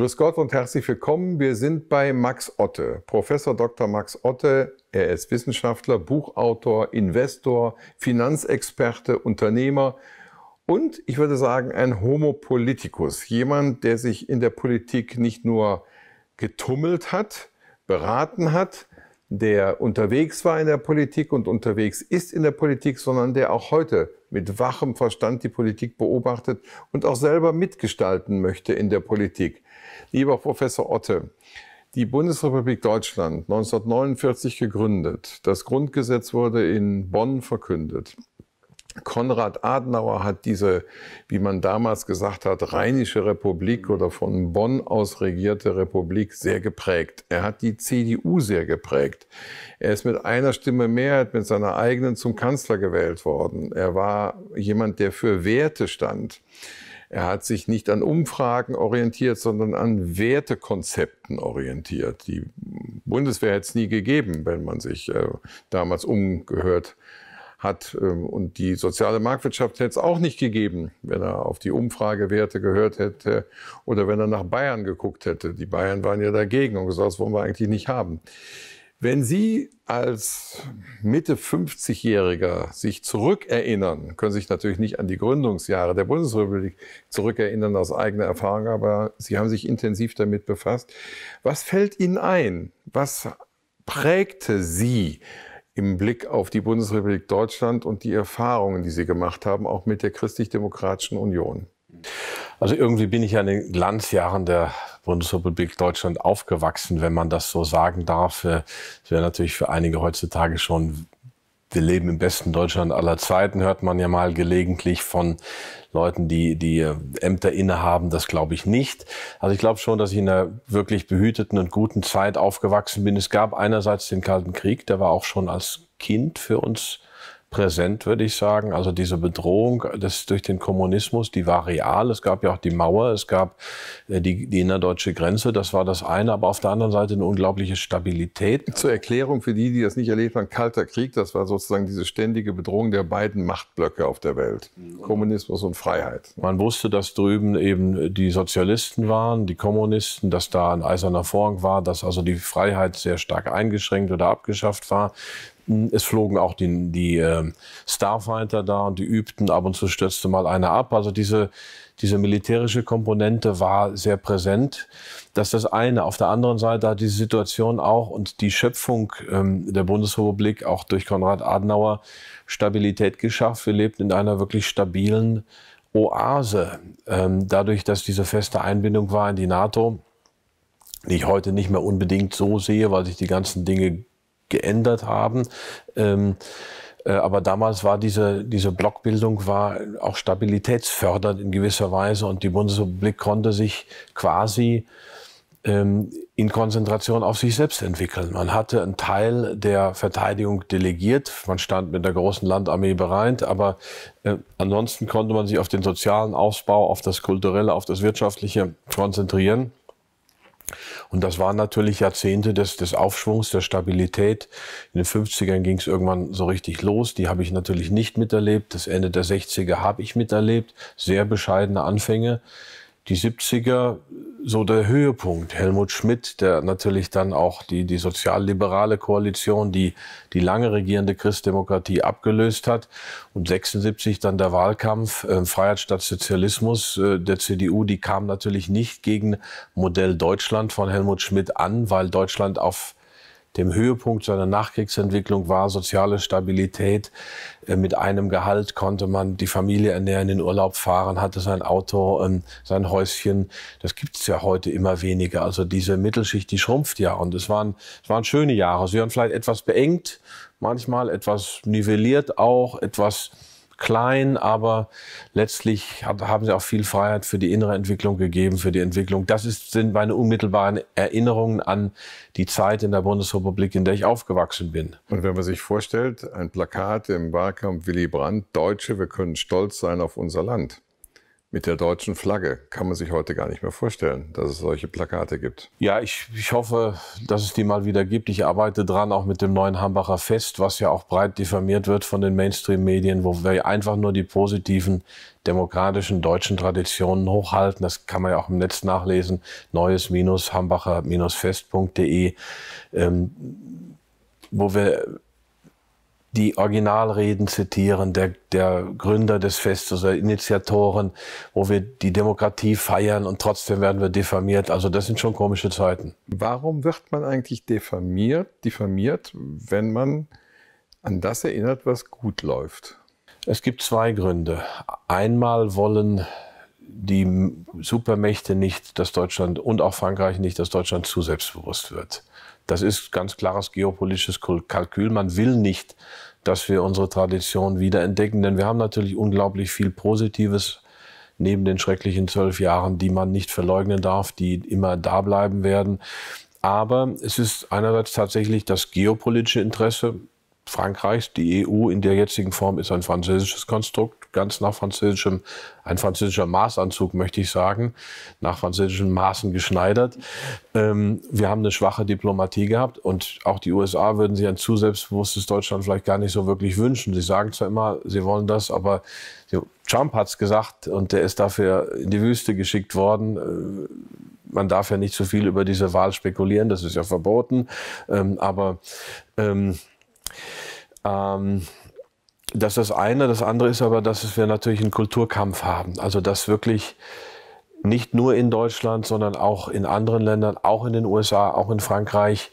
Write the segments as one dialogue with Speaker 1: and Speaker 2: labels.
Speaker 1: Grüß Gott und herzlich willkommen. Wir sind bei Max Otte, Professor Dr. Max Otte. Er ist Wissenschaftler, Buchautor, Investor, Finanzexperte, Unternehmer und ich würde sagen ein Homo politicus, jemand, der sich in der Politik nicht nur getummelt hat, beraten hat, der unterwegs war in der Politik und unterwegs ist in der Politik, sondern der auch heute mit wachem Verstand die Politik beobachtet und auch selber mitgestalten möchte in der Politik. Lieber Professor Otte, die Bundesrepublik Deutschland 1949 gegründet. Das Grundgesetz wurde in Bonn verkündet. Konrad Adenauer hat diese, wie man damals gesagt hat, Rheinische Republik oder von Bonn aus regierte Republik sehr geprägt. Er hat die CDU sehr geprägt. Er ist mit einer Stimme Mehrheit mit seiner eigenen zum Kanzler gewählt worden. Er war jemand, der für Werte stand. Er hat sich nicht an Umfragen orientiert, sondern an Wertekonzepten orientiert. Die Bundeswehr hätte es nie gegeben, wenn man sich äh, damals umgehört hätte hat. Ähm, und die soziale Marktwirtschaft hätte es auch nicht gegeben, wenn er auf die Umfragewerte gehört hätte oder wenn er nach Bayern geguckt hätte. Die Bayern waren ja dagegen und gesagt, das wollen wir eigentlich nicht haben. Wenn Sie als Mitte 50-Jähriger sich zurückerinnern, können sich natürlich nicht an die Gründungsjahre der Bundesrepublik zurückerinnern aus eigener Erfahrung, aber Sie haben sich intensiv damit befasst. Was fällt Ihnen ein? Was prägte Sie? im Blick auf die Bundesrepublik Deutschland und die Erfahrungen, die Sie gemacht haben, auch mit der Christlich-Demokratischen Union? Also irgendwie bin ich ja in den Glanzjahren
Speaker 2: der Bundesrepublik Deutschland aufgewachsen, wenn man das so sagen darf. Äh, es wäre natürlich für einige heutzutage schon wir leben im besten Deutschland aller Zeiten, hört man ja mal gelegentlich von Leuten, die, die äh, Ämter innehaben. Das glaube ich nicht. Also ich glaube schon, dass ich in einer wirklich behüteten und guten Zeit aufgewachsen bin. Es gab einerseits den Kalten Krieg, der war auch schon als Kind für uns präsent, würde ich sagen. Also diese Bedrohung des, durch den Kommunismus, die war real. Es gab ja auch die Mauer, es gab äh, die,
Speaker 1: die innerdeutsche Grenze, das war das eine, aber auf der anderen Seite eine unglaubliche Stabilität. Zur Erklärung für die, die das nicht erlebt haben, Kalter Krieg, das war sozusagen diese ständige Bedrohung der beiden Machtblöcke auf der Welt, Kommunismus und Freiheit.
Speaker 2: Man wusste, dass drüben eben die Sozialisten waren, die Kommunisten, dass da ein eiserner Vorhang war, dass also die Freiheit sehr stark eingeschränkt oder abgeschafft war. Es flogen auch die, die ähm, Starfighter da und die übten, ab und zu stürzte mal einer ab. Also diese, diese militärische Komponente war sehr präsent. Das ist das eine. Auf der anderen Seite hat diese Situation auch und die Schöpfung ähm, der Bundesrepublik auch durch Konrad Adenauer Stabilität geschafft. Wir lebten in einer wirklich stabilen Oase. Ähm, dadurch, dass diese feste Einbindung war in die NATO, die ich heute nicht mehr unbedingt so sehe, weil sich die ganzen Dinge geändert haben. Ähm, äh, aber damals war diese, diese Blockbildung war auch stabilitätsfördernd in gewisser Weise und die Bundesrepublik konnte sich quasi ähm, in Konzentration auf sich selbst entwickeln. Man hatte einen Teil der Verteidigung delegiert, man stand mit der großen Landarmee bereit, aber äh, ansonsten konnte man sich auf den sozialen Ausbau, auf das kulturelle, auf das wirtschaftliche konzentrieren. Und das waren natürlich Jahrzehnte des, des Aufschwungs, der Stabilität. In den 50ern ging es irgendwann so richtig los. Die habe ich natürlich nicht miterlebt. Das Ende der 60er habe ich miterlebt. Sehr bescheidene Anfänge die 70er so der Höhepunkt. Helmut Schmidt, der natürlich dann auch die, die sozialliberale Koalition, die die lange regierende Christdemokratie abgelöst hat. Und 76 dann der Wahlkampf, äh, Freiheit statt Sozialismus äh, der CDU, die kam natürlich nicht gegen Modell Deutschland von Helmut Schmidt an, weil Deutschland auf dem Höhepunkt seiner Nachkriegsentwicklung war soziale Stabilität. Äh, mit einem Gehalt konnte man die Familie ernähren, in den Urlaub fahren, hatte sein Auto, ähm, sein Häuschen. Das gibt es ja heute immer weniger. Also diese Mittelschicht, die schrumpft ja. Und es waren, es waren schöne Jahre. Sie waren vielleicht etwas beengt, manchmal etwas nivelliert auch, etwas klein, aber letztlich haben sie auch viel Freiheit für die innere Entwicklung gegeben, für die Entwicklung. Das ist, sind meine unmittelbaren Erinnerungen an die Zeit in der Bundesrepublik, in der ich aufgewachsen
Speaker 1: bin. Und wenn man sich vorstellt, ein Plakat im Wahlkampf Willy Brandt, Deutsche, wir können stolz sein auf unser Land. Mit der deutschen Flagge kann man sich heute gar nicht mehr vorstellen, dass es solche Plakate gibt.
Speaker 2: Ja, ich, ich hoffe, dass es die mal wieder gibt. Ich arbeite dran, auch mit dem neuen Hambacher Fest, was ja auch breit diffamiert wird von den Mainstream-Medien, wo wir einfach nur die positiven demokratischen deutschen Traditionen hochhalten. Das kann man ja auch im Netz nachlesen. Neues-hambacher-fest.de, ähm, wo wir die Originalreden zitieren, der, der Gründer des Festes oder Initiatoren, wo wir die Demokratie feiern und trotzdem werden wir diffamiert.
Speaker 1: Also das sind schon komische Zeiten. Warum wird man eigentlich diffamiert, diffamiert wenn man an das erinnert, was gut läuft? Es gibt zwei Gründe.
Speaker 2: Einmal wollen die Supermächte nicht, dass Deutschland und auch Frankreich nicht, dass Deutschland zu selbstbewusst wird. Das ist ganz klares geopolitisches Kalkül. Man will nicht, dass wir unsere Tradition wiederentdecken, denn wir haben natürlich unglaublich viel Positives neben den schrecklichen zwölf Jahren, die man nicht verleugnen darf, die immer da bleiben werden. Aber es ist einerseits tatsächlich das geopolitische Interesse, Frankreichs. Die EU in der jetzigen Form ist ein französisches Konstrukt, ganz nach französischem, ein französischer Maßanzug, möchte ich sagen, nach französischen Maßen geschneidert. Ähm, wir haben eine schwache Diplomatie gehabt und auch die USA würden sich ein zu selbstbewusstes Deutschland vielleicht gar nicht so wirklich wünschen. Sie sagen zwar immer, sie wollen das, aber Trump hat es gesagt und der ist dafür in die Wüste geschickt worden. Äh, man darf ja nicht zu so viel über diese Wahl spekulieren, das ist ja verboten. Ähm, aber ähm, ähm, das ist das eine. Das andere ist aber, dass wir natürlich einen Kulturkampf haben. Also dass wirklich nicht nur in Deutschland, sondern auch in anderen Ländern, auch in den USA, auch in Frankreich,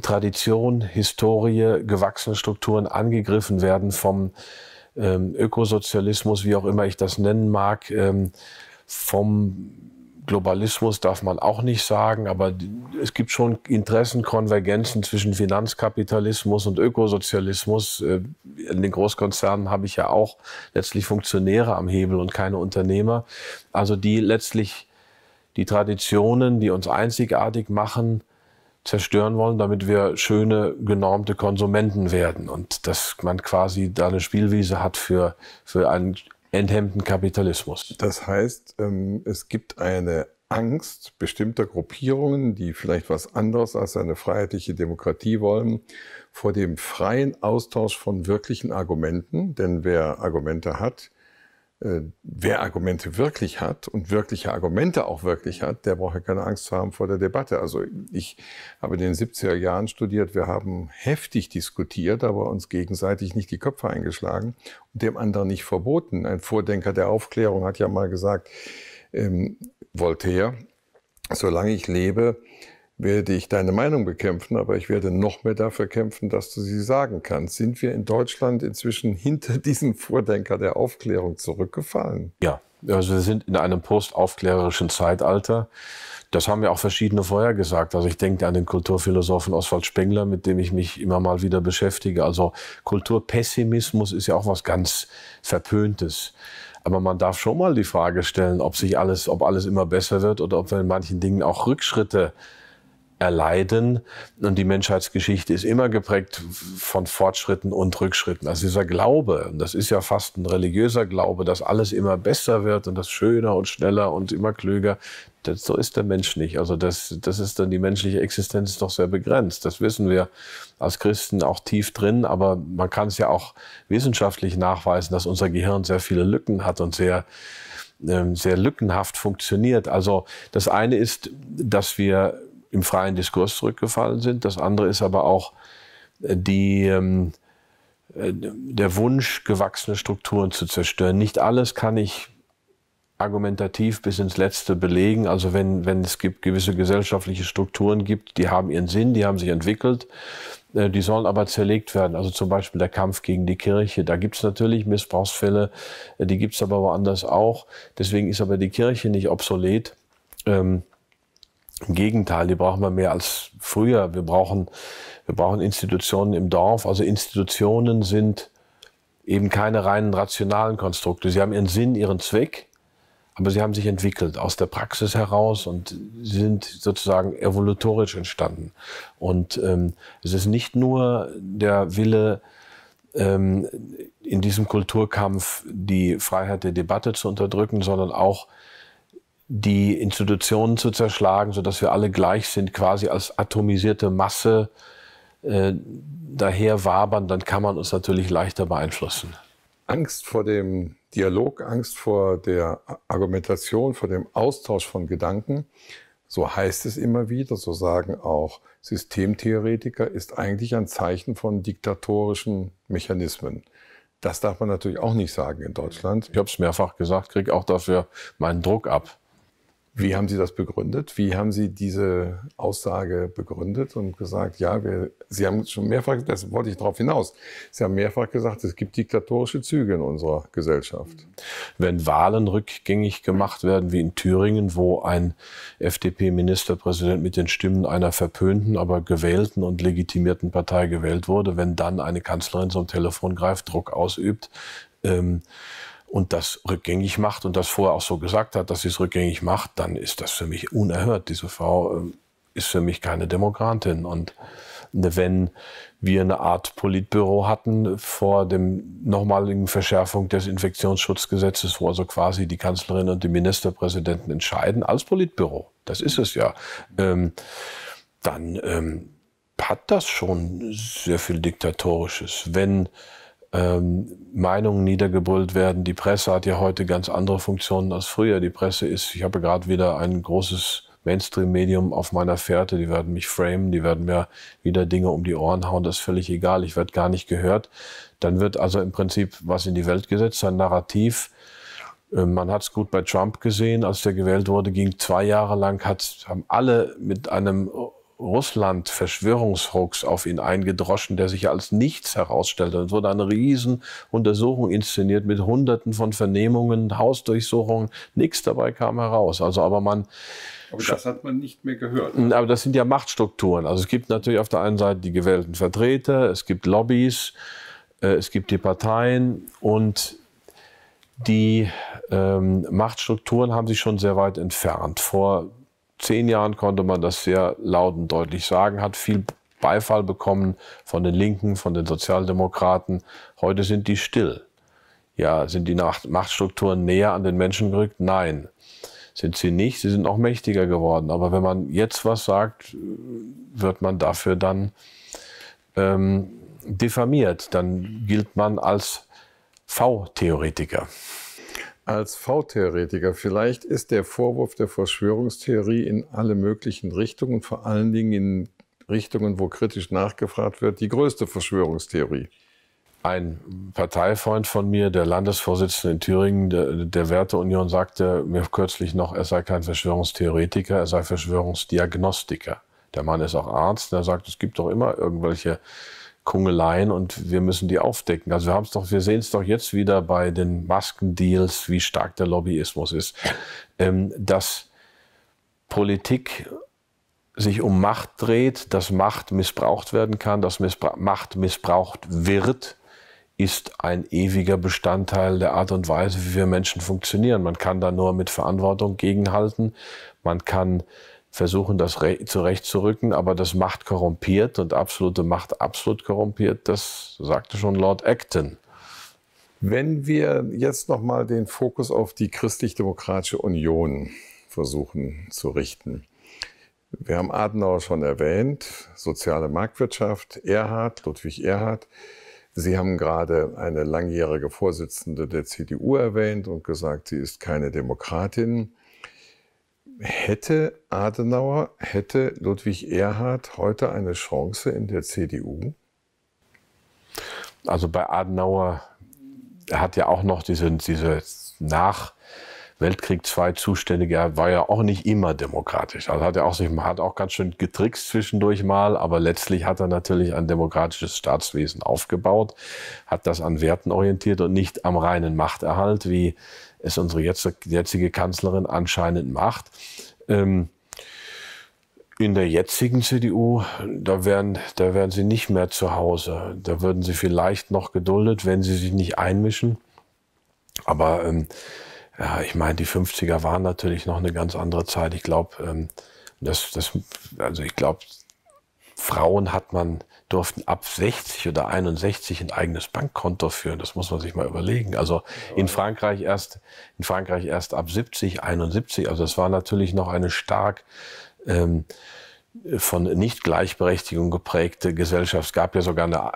Speaker 2: Tradition, Historie, gewachsene Strukturen angegriffen werden vom ähm, Ökosozialismus, wie auch immer ich das nennen mag, ähm, vom Globalismus darf man auch nicht sagen, aber es gibt schon Interessenkonvergenzen zwischen Finanzkapitalismus und Ökosozialismus. Äh, in den Großkonzernen habe ich ja auch letztlich Funktionäre am Hebel und keine Unternehmer. Also die letztlich die Traditionen, die uns einzigartig machen, zerstören wollen, damit wir schöne, genormte Konsumenten werden und dass man quasi da eine Spielwiese hat für, für einen
Speaker 1: enthemmten Kapitalismus. Das heißt, ähm, es gibt eine Angst bestimmter Gruppierungen, die vielleicht was anderes als eine freiheitliche Demokratie wollen, vor dem freien Austausch von wirklichen Argumenten. Denn wer Argumente hat, äh, wer Argumente wirklich hat und wirkliche Argumente auch wirklich hat, der braucht ja keine Angst zu haben vor der Debatte. Also ich habe in den 70er Jahren studiert, wir haben heftig diskutiert, aber uns gegenseitig nicht die Köpfe eingeschlagen und dem anderen nicht verboten. Ein Vordenker der Aufklärung hat ja mal gesagt, ähm, Voltaire, solange ich lebe, werde ich deine Meinung bekämpfen, aber ich werde noch mehr dafür kämpfen, dass du sie sagen kannst. Sind wir in Deutschland inzwischen hinter diesem Vordenker der Aufklärung zurückgefallen?
Speaker 2: Ja, also wir sind in einem postaufklärerischen Zeitalter. Das haben ja auch verschiedene vorher gesagt. Also ich denke an den Kulturphilosophen Oswald Spengler, mit dem ich mich immer mal wieder beschäftige. Also Kulturpessimismus ist ja auch was ganz Verpöntes. Aber man darf schon mal die Frage stellen, ob sich alles, ob alles immer besser wird oder ob wir in manchen Dingen auch Rückschritte äh, erleiden. Und die Menschheitsgeschichte ist immer geprägt von Fortschritten und Rückschritten. Also dieser Glaube, und das ist ja fast ein religiöser Glaube, dass alles immer besser wird und das schöner und schneller und immer klüger. Das, so ist der Mensch nicht. Also das, das ist dann die menschliche Existenz ist doch sehr begrenzt. Das wissen wir als Christen auch tief drin. Aber man kann es ja auch wissenschaftlich nachweisen, dass unser Gehirn sehr viele Lücken hat und sehr ähm, sehr lückenhaft funktioniert. Also das eine ist, dass wir im freien Diskurs zurückgefallen sind. Das andere ist aber auch äh, die, ähm, äh, der Wunsch, gewachsene Strukturen zu zerstören. Nicht alles kann ich argumentativ bis ins Letzte belegen. Also wenn, wenn es gibt, gewisse gesellschaftliche Strukturen gibt, die haben ihren Sinn, die haben sich entwickelt, äh, die sollen aber zerlegt werden. Also zum Beispiel der Kampf gegen die Kirche. Da gibt es natürlich Missbrauchsfälle, die gibt es aber woanders auch. Deswegen ist aber die Kirche nicht obsolet. Ähm, im Gegenteil, die brauchen wir mehr als früher. Wir brauchen, wir brauchen Institutionen im Dorf. Also Institutionen sind eben keine reinen rationalen Konstrukte. Sie haben ihren Sinn, ihren Zweck, aber sie haben sich entwickelt aus der Praxis heraus und sind sozusagen evolutorisch entstanden. Und ähm, es ist nicht nur der Wille, ähm, in diesem Kulturkampf die Freiheit der Debatte zu unterdrücken, sondern auch die Institutionen zu zerschlagen, sodass wir alle gleich sind, quasi als atomisierte Masse äh, daher wabern, dann kann man uns natürlich leichter beeinflussen.
Speaker 1: Angst vor dem Dialog, Angst vor der Argumentation, vor dem Austausch von Gedanken, so heißt es immer wieder, so sagen auch Systemtheoretiker, ist eigentlich ein Zeichen von diktatorischen Mechanismen. Das darf man natürlich auch nicht sagen in Deutschland. Ich habe es mehrfach gesagt, kriege auch dafür meinen Druck ab. Wie haben Sie das begründet? Wie haben Sie diese Aussage begründet und gesagt, ja, wir, Sie haben schon mehrfach, das wollte ich darauf hinaus, Sie haben mehrfach gesagt, es gibt diktatorische Züge in unserer Gesellschaft. Wenn Wahlen rückgängig gemacht werden, wie in Thüringen, wo ein
Speaker 2: FDP-Ministerpräsident mit den Stimmen einer verpönten, aber gewählten und legitimierten Partei gewählt wurde, wenn dann eine Kanzlerin zum Telefon greift, Druck ausübt, ähm, und das rückgängig macht und das vorher auch so gesagt hat, dass sie es rückgängig macht, dann ist das für mich unerhört. Diese Frau ähm, ist für mich keine Demokratin. Und ne, wenn wir eine Art Politbüro hatten vor dem nochmaligen Verschärfung des Infektionsschutzgesetzes, wo also quasi die Kanzlerin und die Ministerpräsidenten entscheiden, als Politbüro, das ist es ja, ähm, dann ähm, hat das schon sehr viel Diktatorisches. Wenn ähm, Meinungen niedergebrüllt werden. Die Presse hat ja heute ganz andere Funktionen als früher. Die Presse ist, ich habe gerade wieder ein großes Mainstream-Medium auf meiner Fährte, die werden mich framen, die werden mir wieder Dinge um die Ohren hauen, das ist völlig egal, ich werde gar nicht gehört. Dann wird also im Prinzip was in die Welt gesetzt, ein Narrativ. Ähm, man hat es gut bei Trump gesehen, als der gewählt wurde, ging zwei Jahre lang, hat, haben alle mit einem russland verschwörungsrucks auf ihn eingedroschen, der sich als nichts herausstellte. Es wurde eine Riesenuntersuchung inszeniert mit Hunderten von Vernehmungen, Hausdurchsuchungen. Nichts dabei kam heraus. Also, aber man. Aber das
Speaker 1: hat man nicht mehr gehört.
Speaker 2: Aber das sind ja Machtstrukturen. Also es gibt natürlich auf der einen Seite die gewählten Vertreter, es gibt Lobbys, äh, es gibt die Parteien und die ähm, Machtstrukturen haben sich schon sehr weit entfernt. Vor zehn Jahren konnte man das sehr laut und deutlich sagen, hat viel Beifall bekommen von den Linken, von den Sozialdemokraten. Heute sind die still. Ja, sind die Machtstrukturen näher an den Menschen gerückt? Nein, sind sie nicht. Sie sind auch mächtiger geworden. Aber wenn man jetzt was sagt, wird man dafür dann ähm,
Speaker 1: diffamiert. Dann gilt man als V-Theoretiker als V-Theoretiker. Vielleicht ist der Vorwurf der Verschwörungstheorie in alle möglichen Richtungen, vor allen Dingen in Richtungen, wo kritisch nachgefragt wird, die größte Verschwörungstheorie. Ein Parteifreund von mir, der Landesvorsitzende in Thüringen
Speaker 2: der, der Werteunion, sagte mir kürzlich noch, er sei kein Verschwörungstheoretiker, er sei Verschwörungsdiagnostiker. Der Mann ist auch Arzt, der sagt, es gibt doch immer irgendwelche Kungeleien und wir müssen die aufdecken. Also wir haben es doch, wir sehen es doch jetzt wieder bei den Maskendeals, wie stark der Lobbyismus ist, ähm, dass Politik sich um Macht dreht, dass Macht missbraucht werden kann, dass Missbra Macht missbraucht wird, ist ein ewiger Bestandteil der Art und Weise, wie wir Menschen funktionieren. Man kann da nur mit Verantwortung gegenhalten. Man kann versuchen, das zurechtzurücken, aber das Macht korrumpiert und absolute Macht absolut
Speaker 1: korrumpiert, das sagte schon Lord Acton. Wenn wir jetzt nochmal den Fokus auf die Christlich-Demokratische Union versuchen zu richten. Wir haben Adenauer schon erwähnt, soziale Marktwirtschaft, Erhard, Ludwig Erhard. Sie haben gerade eine langjährige Vorsitzende der CDU erwähnt und gesagt, sie ist keine Demokratin hätte Adenauer, hätte Ludwig Erhard heute eine Chance in der CDU? Also bei Adenauer, er hat ja auch noch diese, diese
Speaker 2: nach Weltkrieg II zuständige, er war ja auch nicht immer demokratisch. Also hat er auch hat auch ganz schön getrickst zwischendurch mal, aber letztlich hat er natürlich ein demokratisches Staatswesen aufgebaut, hat das an Werten orientiert und nicht am reinen Machterhalt, wie es unsere jetzige Kanzlerin anscheinend macht. Ähm, in der jetzigen CDU, da wären, da wären sie nicht mehr zu Hause. Da würden sie vielleicht noch geduldet, wenn sie sich nicht einmischen. Aber ähm, ja, ich meine, die 50er waren natürlich noch eine ganz andere Zeit. Ich glaube, ähm, das, das, also ich glaube, Frauen hat man durften ab 60 oder 61 ein eigenes Bankkonto führen. Das muss man sich mal überlegen. Also in Frankreich erst, in Frankreich erst ab 70, 71. Also es war natürlich noch eine stark ähm, von Nicht-Gleichberechtigung geprägte Gesellschaft. Es gab ja sogar eine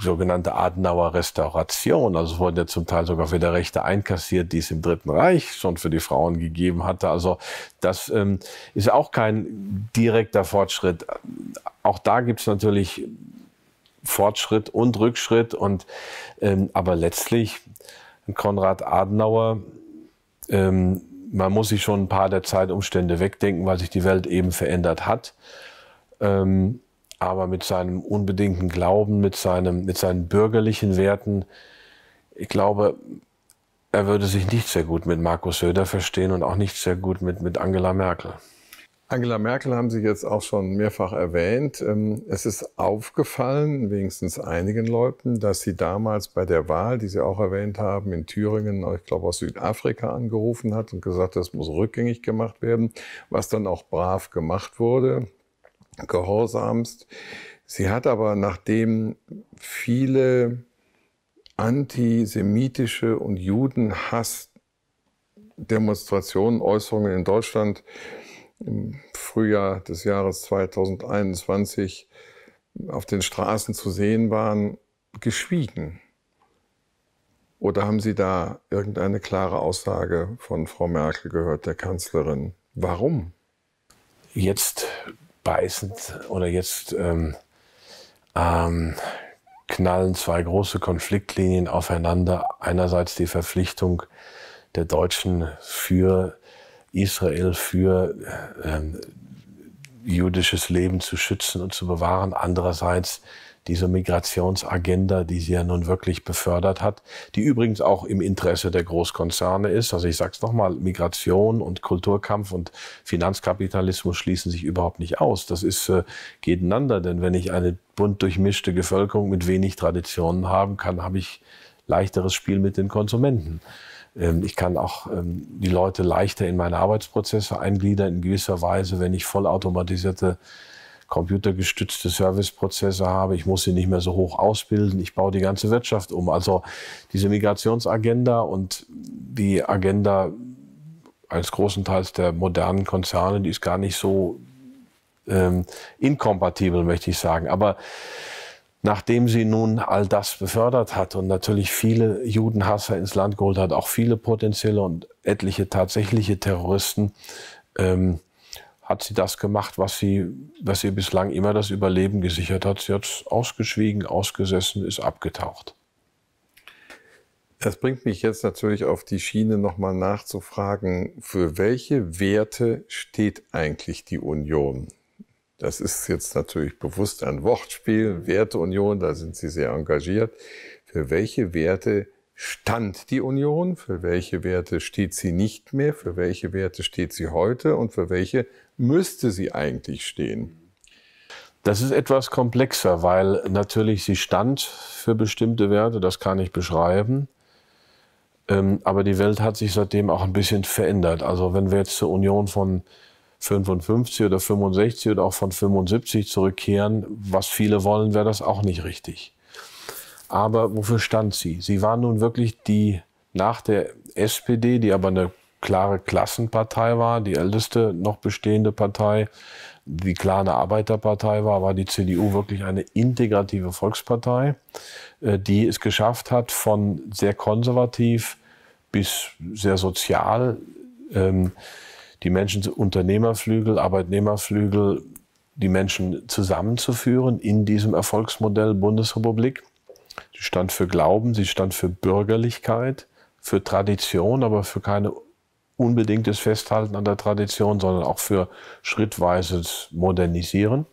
Speaker 2: sogenannte Adenauer Restauration. Also es wurden ja zum Teil sogar wieder Rechte einkassiert, die es im Dritten Reich schon für die Frauen gegeben hatte. Also das ähm, ist auch kein direkter Fortschritt. Auch da gibt es natürlich Fortschritt und Rückschritt. Und, ähm, aber letztlich, Konrad Adenauer ähm, man muss sich schon ein paar der Zeitumstände wegdenken, weil sich die Welt eben verändert hat. Ähm, aber mit seinem unbedingten Glauben, mit, seinem, mit seinen bürgerlichen Werten, ich glaube, er würde sich nicht sehr gut mit Markus Söder verstehen und auch nicht sehr gut mit, mit Angela Merkel.
Speaker 1: Angela Merkel haben Sie jetzt auch schon mehrfach erwähnt. Ähm, es ist aufgefallen, wenigstens einigen Leuten, dass sie damals bei der Wahl, die Sie auch erwähnt haben, in Thüringen, ich glaube aus Südafrika angerufen hat und gesagt, das muss rückgängig gemacht werden, was dann auch brav gemacht wurde, gehorsamst. Sie hat aber, nachdem viele antisemitische und Judenhass-Demonstrationen, Äußerungen in Deutschland im Frühjahr des Jahres 2021 auf den Straßen zu sehen waren, geschwiegen? Oder haben Sie da irgendeine klare Aussage von Frau Merkel gehört, der Kanzlerin? Warum? Jetzt beißend oder jetzt ähm, ähm,
Speaker 2: knallen zwei große Konfliktlinien aufeinander. Einerseits die Verpflichtung der Deutschen für Israel für ähm, jüdisches Leben zu schützen und zu bewahren. Andererseits diese Migrationsagenda, die sie ja nun wirklich befördert hat, die übrigens auch im Interesse der Großkonzerne ist. Also ich sage es nochmal, Migration und Kulturkampf und Finanzkapitalismus schließen sich überhaupt nicht aus. Das ist äh, gegeneinander, denn wenn ich eine bunt durchmischte Bevölkerung mit wenig Traditionen haben kann, habe ich leichteres Spiel mit den Konsumenten. Ähm, ich kann auch ähm, die Leute leichter in meine Arbeitsprozesse eingliedern, in gewisser Weise, wenn ich vollautomatisierte, computergestützte Serviceprozesse habe. Ich muss sie nicht mehr so hoch ausbilden. Ich baue die ganze Wirtschaft um. Also diese Migrationsagenda und die Agenda eines großen Teils der modernen Konzerne, die ist gar nicht so ähm, inkompatibel, möchte ich sagen. Aber Nachdem sie nun all das befördert hat und natürlich viele Judenhasser ins Land geholt hat, auch viele potenzielle und etliche tatsächliche Terroristen, ähm, hat sie das gemacht, was sie, was ihr bislang immer das Überleben gesichert hat. Sie hat ausgeschwiegen, ausgesessen,
Speaker 1: ist abgetaucht. Das bringt mich jetzt natürlich auf die Schiene, nochmal nachzufragen, für welche Werte steht eigentlich die Union? Das ist jetzt natürlich bewusst ein Wortspiel, Werteunion, da sind Sie sehr engagiert. Für welche Werte stand die Union, für welche Werte steht sie nicht mehr, für welche Werte steht sie heute und für welche müsste sie eigentlich stehen? Das ist etwas komplexer, weil natürlich sie stand
Speaker 2: für bestimmte Werte, das kann ich beschreiben. Ähm, aber die Welt hat sich seitdem auch ein bisschen verändert. Also wenn wir jetzt zur Union von 55 oder 65 oder auch von 75 zurückkehren, was viele wollen, wäre das auch nicht richtig. Aber wofür stand sie? Sie war nun wirklich die nach der SPD, die aber eine klare Klassenpartei war, die älteste noch bestehende Partei, die klare Arbeiterpartei war, war die CDU wirklich eine integrative Volkspartei, äh, die es geschafft hat, von sehr konservativ bis sehr sozial ähm, die Menschen zu Unternehmerflügel, Arbeitnehmerflügel, die Menschen zusammenzuführen in diesem Erfolgsmodell Bundesrepublik. Sie stand für Glauben, sie stand für Bürgerlichkeit, für Tradition, aber für kein unbedingtes Festhalten an der Tradition, sondern auch für schrittweises Modernisieren.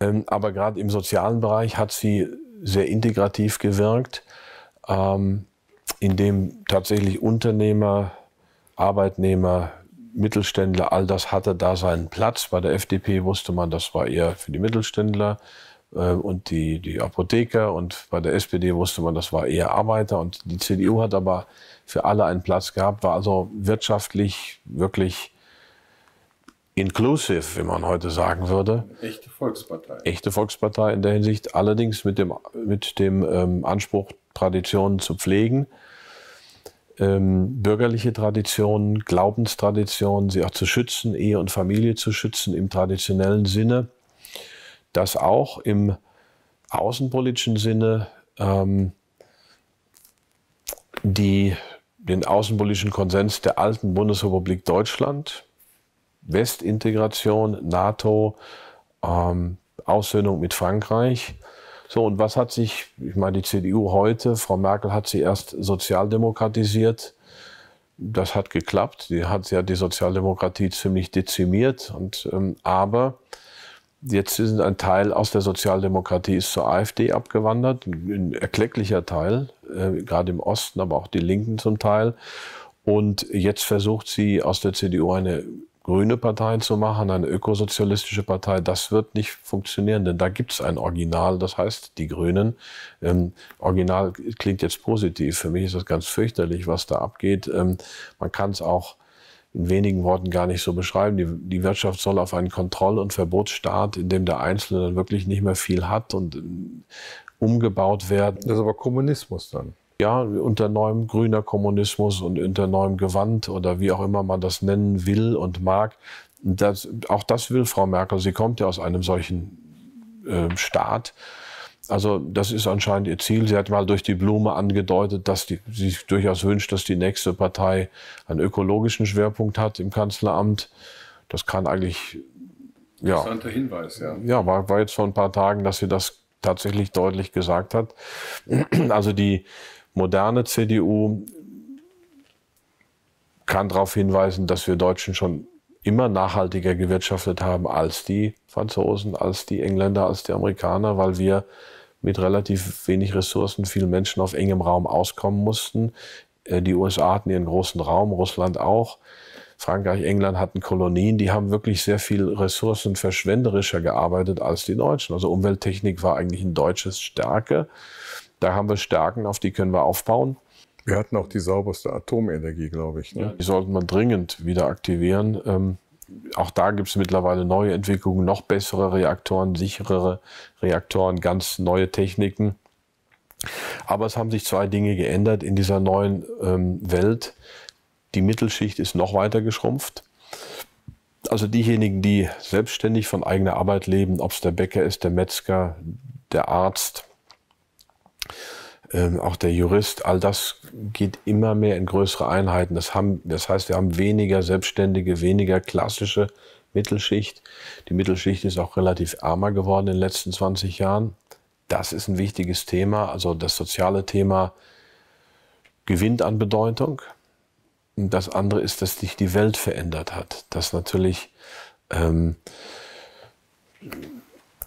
Speaker 2: Ähm, aber gerade im sozialen Bereich hat sie sehr integrativ gewirkt, ähm, indem tatsächlich Unternehmer, Arbeitnehmer, Mittelständler, all das hatte da seinen Platz. Bei der FDP wusste man, das war eher für die Mittelständler äh, und die, die Apotheker. Und bei der SPD wusste man, das war eher Arbeiter. Und die CDU hat aber für alle einen Platz gehabt, war also wirtschaftlich wirklich inclusive, wie man heute sagen würde.
Speaker 1: Echte Volkspartei.
Speaker 2: Echte Volkspartei in der Hinsicht, allerdings mit dem, mit dem ähm, Anspruch, Traditionen zu pflegen ähm, bürgerliche Traditionen, Glaubenstraditionen, sie auch zu schützen, Ehe und Familie zu schützen im traditionellen Sinne, dass auch im außenpolitischen Sinne ähm, die, den außenpolitischen Konsens der alten Bundesrepublik Deutschland, Westintegration, NATO, ähm, Aussöhnung mit Frankreich, so, und was hat sich, ich meine, die CDU heute, Frau Merkel hat sie erst sozialdemokratisiert. Das hat geklappt. Sie hat ja die Sozialdemokratie ziemlich dezimiert. Und, ähm, aber jetzt ist ein Teil aus der Sozialdemokratie ist zur AfD abgewandert, ein erklecklicher Teil, äh, gerade im Osten, aber auch die Linken zum Teil. Und jetzt versucht sie aus der CDU eine grüne Partei zu machen, eine ökosozialistische Partei, das wird nicht funktionieren, denn da gibt es ein Original, das heißt die Grünen. Ähm, Original klingt jetzt positiv, für mich ist das ganz fürchterlich, was da abgeht. Ähm, man kann es auch in wenigen Worten gar nicht so beschreiben. Die, die Wirtschaft soll auf einen Kontroll- und Verbotsstaat, in dem der Einzelne dann wirklich nicht mehr viel hat und ähm, umgebaut werden. Das ist aber Kommunismus dann ja, unter neuem grüner Kommunismus und unter neuem Gewand oder wie auch immer man das nennen will und mag. Das, auch das will Frau Merkel. Sie kommt ja aus einem solchen äh, Staat. Also das ist anscheinend ihr Ziel. Sie hat mal durch die Blume angedeutet, dass die, sie sich durchaus wünscht, dass die nächste Partei einen ökologischen Schwerpunkt hat im Kanzleramt. Das kann eigentlich...
Speaker 1: Ja, Interessanter Hinweis, ja.
Speaker 2: Ja, war, war jetzt vor ein paar Tagen, dass sie das tatsächlich deutlich gesagt hat. Also die, moderne CDU kann darauf hinweisen, dass wir Deutschen schon immer nachhaltiger gewirtschaftet haben als die Franzosen, als die Engländer, als die Amerikaner, weil wir mit relativ wenig Ressourcen vielen Menschen auf engem Raum auskommen mussten. Äh, die USA hatten ihren großen Raum, Russland auch. Frankreich, England hatten Kolonien, die haben wirklich sehr viel ressourcenverschwenderischer gearbeitet als die Deutschen. Also Umwelttechnik war eigentlich ein deutsches Stärke. Da haben wir Stärken, auf die können wir aufbauen. Wir hatten auch die sauberste Atomenergie, glaube ich. Ne? Ja, die sollte man dringend wieder aktivieren. Ähm, auch da gibt es mittlerweile neue Entwicklungen, noch bessere Reaktoren, sicherere Reaktoren, ganz neue Techniken. Aber es haben sich zwei Dinge geändert in dieser neuen ähm, Welt. Die Mittelschicht ist noch weiter geschrumpft. Also diejenigen, die selbstständig von eigener Arbeit leben, ob es der Bäcker ist, der Metzger, der Arzt, ähm, auch der Jurist, all das geht immer mehr in größere Einheiten. Das, haben, das heißt, wir haben weniger Selbstständige, weniger klassische Mittelschicht. Die Mittelschicht ist auch relativ ärmer geworden in den letzten 20 Jahren. Das ist ein wichtiges Thema. Also das soziale Thema gewinnt an Bedeutung. Und das andere ist, dass sich die Welt verändert hat. Dass natürlich ähm,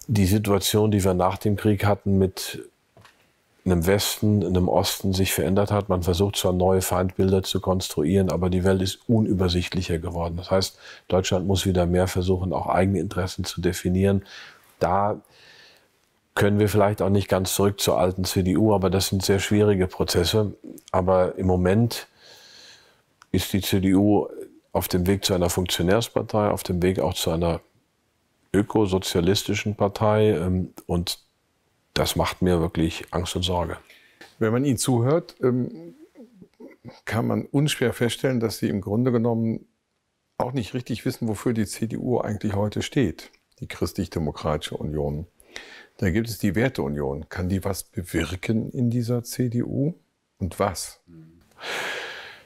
Speaker 2: die Situation, die wir nach dem Krieg hatten mit einem Westen, einem Osten sich verändert hat. Man versucht zwar neue Feindbilder zu konstruieren, aber die Welt ist unübersichtlicher geworden. Das heißt, Deutschland muss wieder mehr versuchen, auch eigene Interessen zu definieren. Da können wir vielleicht auch nicht ganz zurück zur alten CDU, aber das sind sehr schwierige Prozesse. Aber im Moment ist die CDU auf dem Weg zu einer Funktionärspartei, auf dem Weg auch zu einer ökosozialistischen Partei. Ähm, und das macht
Speaker 1: mir wirklich Angst und Sorge. Wenn man Ihnen zuhört, ähm, kann man unschwer feststellen, dass Sie im Grunde genommen auch nicht richtig wissen, wofür die CDU eigentlich heute steht, die Christlich-Demokratische Union. Da gibt es die Werteunion. Kann die was bewirken in dieser CDU? Und was? Mhm.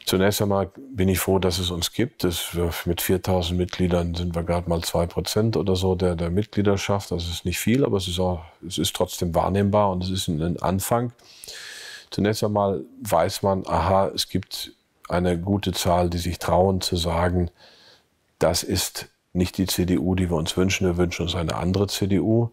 Speaker 2: Zunächst einmal bin ich froh, dass es uns gibt. Das, mit 4000 Mitgliedern sind wir gerade mal 2% oder so der, der Mitgliedschaft. Das ist nicht viel, aber es ist, auch, es ist trotzdem wahrnehmbar und es ist ein Anfang. Zunächst einmal weiß man, aha, es gibt eine gute Zahl, die sich trauen zu sagen, das ist nicht die CDU, die wir uns wünschen, wir wünschen uns eine andere CDU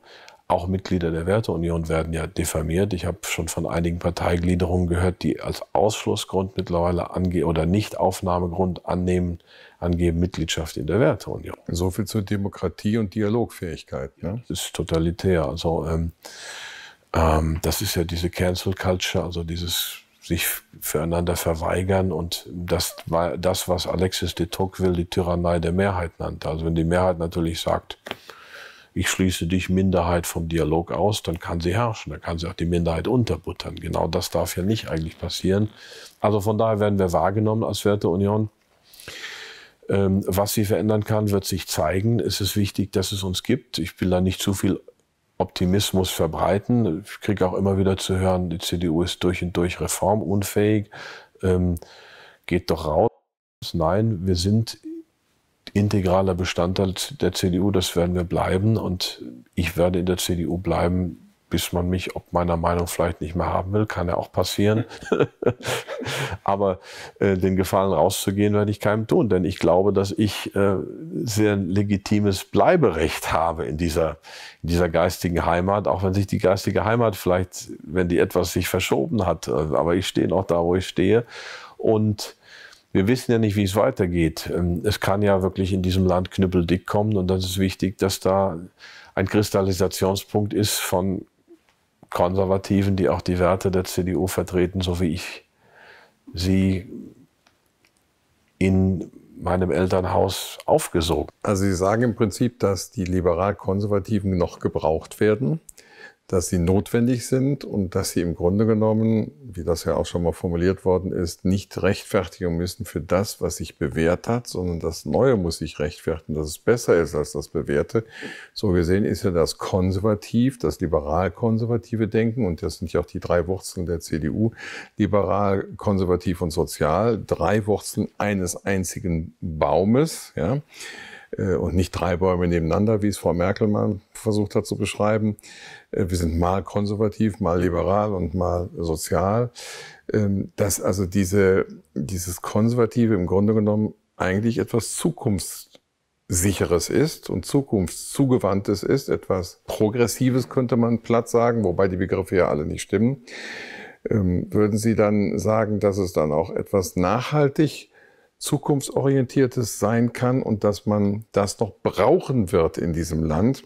Speaker 2: auch Mitglieder der Werteunion werden ja diffamiert. Ich habe schon von einigen Parteigliederungen gehört, die als Ausschlussgrund mittlerweile angehen oder Nichtaufnahmegrund annehmen, angeben Mitgliedschaft in der Werteunion. So viel zur Demokratie und Dialogfähigkeit. Ne? Das ist totalitär. Also ähm, ähm, das ist ja diese Cancel Culture, also dieses sich füreinander verweigern und das war das, was Alexis de Tocqueville die Tyrannei der Mehrheit nannte. Also wenn die Mehrheit natürlich sagt, ich schließe dich Minderheit vom Dialog aus, dann kann sie herrschen, dann kann sie auch die Minderheit unterbuttern. Genau das darf ja nicht eigentlich passieren. Also von daher werden wir wahrgenommen als Werteunion. Ähm, was sie verändern kann, wird sich zeigen. Es ist wichtig, dass es uns gibt. Ich will da nicht zu viel Optimismus verbreiten. Ich kriege auch immer wieder zu hören, die CDU ist durch und durch reformunfähig. Ähm, geht doch raus. Nein, wir sind integraler Bestandteil der CDU, das werden wir bleiben. Und ich werde in der CDU bleiben, bis man mich, ob meiner Meinung vielleicht nicht mehr haben will, kann ja auch passieren. Aber äh, den Gefallen rauszugehen, werde ich keinem tun, denn ich glaube, dass ich äh, sehr legitimes Bleiberecht habe in dieser, in dieser geistigen Heimat, auch wenn sich die geistige Heimat vielleicht, wenn die etwas sich verschoben hat, äh, aber ich stehe noch da, wo ich stehe. Und wir wissen ja nicht, wie es weitergeht. Ähm, es kann ja wirklich in diesem Land knüppeldick kommen und das ist wichtig, dass da ein Kristallisationspunkt ist von Konservativen, die auch die Werte der CDU vertreten, so wie ich sie
Speaker 1: in meinem Elternhaus aufgesogen. Also Sie sagen im Prinzip, dass die liberal-konservativen noch gebraucht werden dass sie notwendig sind und dass sie im Grunde genommen, wie das ja auch schon mal formuliert worden ist, nicht rechtfertigen müssen für das, was sich bewährt hat, sondern das Neue muss sich rechtfertigen, dass es besser ist als das Bewährte. So gesehen ist ja das konservativ, das liberal-konservative Denken, und das sind ja auch die drei Wurzeln der CDU, liberal, konservativ und sozial, drei Wurzeln eines einzigen Baumes, ja äh, und nicht drei Bäume nebeneinander, wie es Frau Merkel mal versucht hat zu beschreiben. Äh, wir sind mal konservativ, mal liberal und mal sozial. Ähm, dass also diese, dieses Konservative im Grunde genommen eigentlich etwas Zukunftssicheres ist und Zukunftszugewandtes ist, etwas Progressives könnte man platt sagen, wobei die Begriffe ja alle nicht stimmen. Ähm, würden Sie dann sagen, dass es dann auch etwas nachhaltig zukunftsorientiertes sein kann und dass man das noch brauchen wird in diesem Land,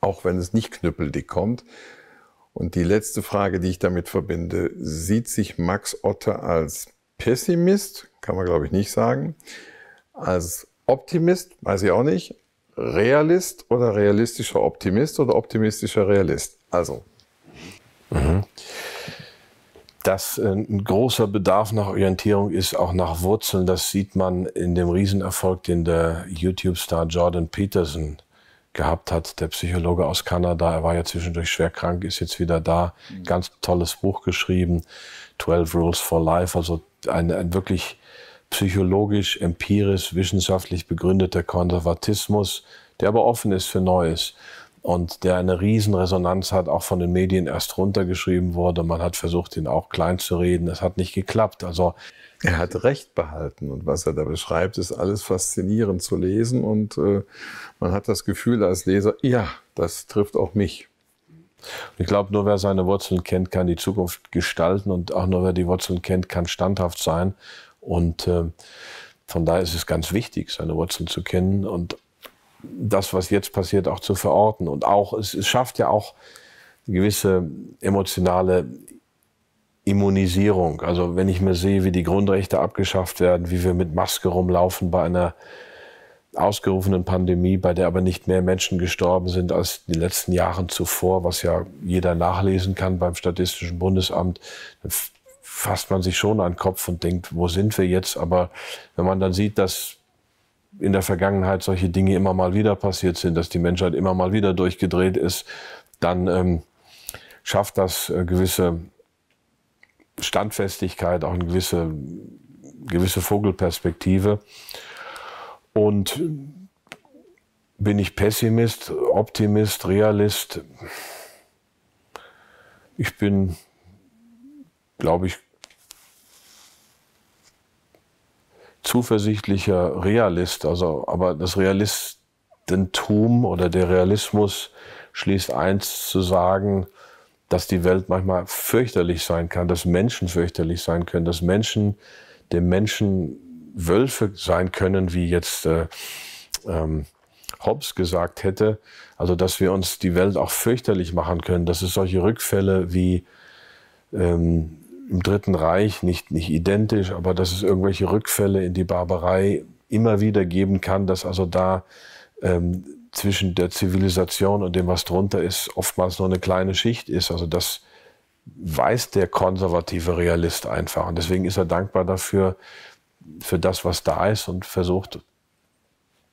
Speaker 1: auch wenn es nicht knüppeldick kommt. Und die letzte Frage, die ich damit verbinde, sieht sich Max Otter als Pessimist, kann man glaube ich nicht sagen, als Optimist, weiß ich auch nicht, Realist oder realistischer Optimist oder optimistischer Realist? Also. Mhm dass äh, ein großer Bedarf nach Orientierung
Speaker 2: ist, auch nach Wurzeln. Das sieht man in dem Riesenerfolg, den der YouTube-Star Jordan Peterson gehabt hat, der Psychologe aus Kanada. Er war ja zwischendurch schwer krank, ist jetzt wieder da. Mhm. Ganz tolles Buch geschrieben, 12 Rules for Life, also ein, ein wirklich psychologisch, empirisch, wissenschaftlich begründeter Konservatismus, der aber offen ist für Neues und der eine Riesenresonanz hat, auch von den Medien erst runtergeschrieben wurde. Man hat versucht, ihn auch klein zu reden. Es hat nicht geklappt. Also er
Speaker 1: hat Recht behalten und was er da beschreibt, ist alles faszinierend zu lesen und äh, man hat das Gefühl als Leser, ja, das trifft auch mich. Ich glaube, nur
Speaker 2: wer seine Wurzeln kennt, kann die Zukunft gestalten und auch nur wer die Wurzeln kennt, kann standhaft sein. Und äh, von daher ist es ganz wichtig, seine Wurzeln zu kennen und das, was jetzt passiert, auch zu verorten. Und auch, es, es schafft ja auch eine gewisse emotionale Immunisierung. Also wenn ich mir sehe, wie die Grundrechte abgeschafft werden, wie wir mit Maske rumlaufen bei einer ausgerufenen Pandemie, bei der aber nicht mehr Menschen gestorben sind als in den letzten Jahren zuvor, was ja jeder nachlesen kann beim Statistischen Bundesamt, dann fasst man sich schon an den Kopf und denkt, wo sind wir jetzt? Aber wenn man dann sieht, dass in der Vergangenheit solche Dinge immer mal wieder passiert sind, dass die Menschheit immer mal wieder durchgedreht ist, dann ähm, schafft das äh, gewisse Standfestigkeit, auch eine gewisse, gewisse Vogelperspektive. Und bin ich Pessimist, Optimist, Realist? Ich bin, glaube ich, zuversichtlicher Realist. Also, aber das Realistentum oder der Realismus schließt eins zu sagen, dass die Welt manchmal fürchterlich sein kann, dass Menschen fürchterlich sein können, dass Menschen dem Menschen Wölfe sein können, wie jetzt äh, ähm, Hobbes gesagt hätte. Also dass wir uns die Welt auch fürchterlich machen können, dass es solche Rückfälle wie ähm, im Dritten Reich, nicht, nicht identisch, aber dass es irgendwelche Rückfälle in die Barbarei immer wieder geben kann, dass also da ähm, zwischen der Zivilisation und dem, was drunter ist, oftmals nur eine kleine Schicht ist. Also das weiß der konservative Realist einfach. Und deswegen ist er dankbar dafür,
Speaker 1: für das, was da ist und versucht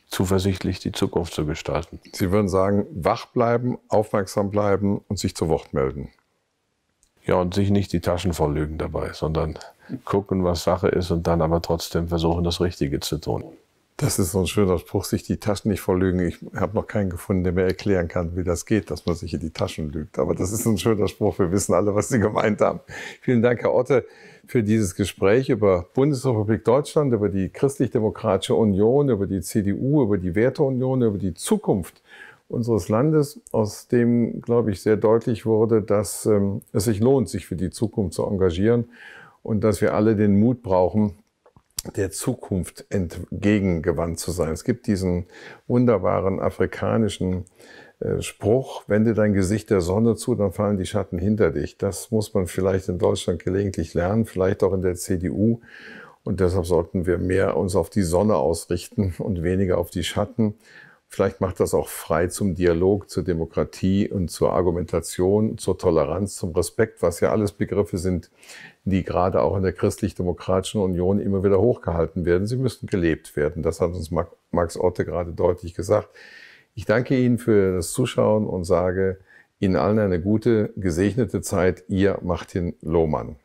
Speaker 1: zuversichtlich die Zukunft zu gestalten. Sie würden sagen, wach bleiben, aufmerksam bleiben und sich zu Wort melden. Ja, und sich nicht die Taschen voll lügen dabei, sondern gucken, was Sache ist und dann aber trotzdem versuchen, das Richtige zu tun. Das ist so ein schöner Spruch, sich die Taschen nicht verlügen. Ich habe noch keinen gefunden, der mir erklären kann, wie das geht, dass man sich in die Taschen lügt. Aber das ist ein schöner Spruch. Wir wissen alle, was Sie gemeint haben. Vielen Dank, Herr Otte, für dieses Gespräch über Bundesrepublik Deutschland, über die Christlich-Demokratische Union, über die CDU, über die Werteunion, über die Zukunft unseres Landes, aus dem, glaube ich, sehr deutlich wurde, dass ähm, es sich lohnt, sich für die Zukunft zu engagieren und dass wir alle den Mut brauchen, der Zukunft entgegengewandt zu sein. Es gibt diesen wunderbaren afrikanischen äh, Spruch, wende dein Gesicht der Sonne zu, dann fallen die Schatten hinter dich. Das muss man vielleicht in Deutschland gelegentlich lernen, vielleicht auch in der CDU. Und deshalb sollten wir mehr uns auf die Sonne ausrichten und weniger auf die Schatten. Vielleicht macht das auch frei zum Dialog, zur Demokratie und zur Argumentation, zur Toleranz, zum Respekt, was ja alles Begriffe sind, die gerade auch in der christlich-demokratischen Union immer wieder hochgehalten werden. Sie müssen gelebt werden. Das hat uns Max Otte gerade deutlich gesagt. Ich danke Ihnen für das Zuschauen und sage Ihnen allen eine gute, gesegnete Zeit. Ihr Martin Lohmann.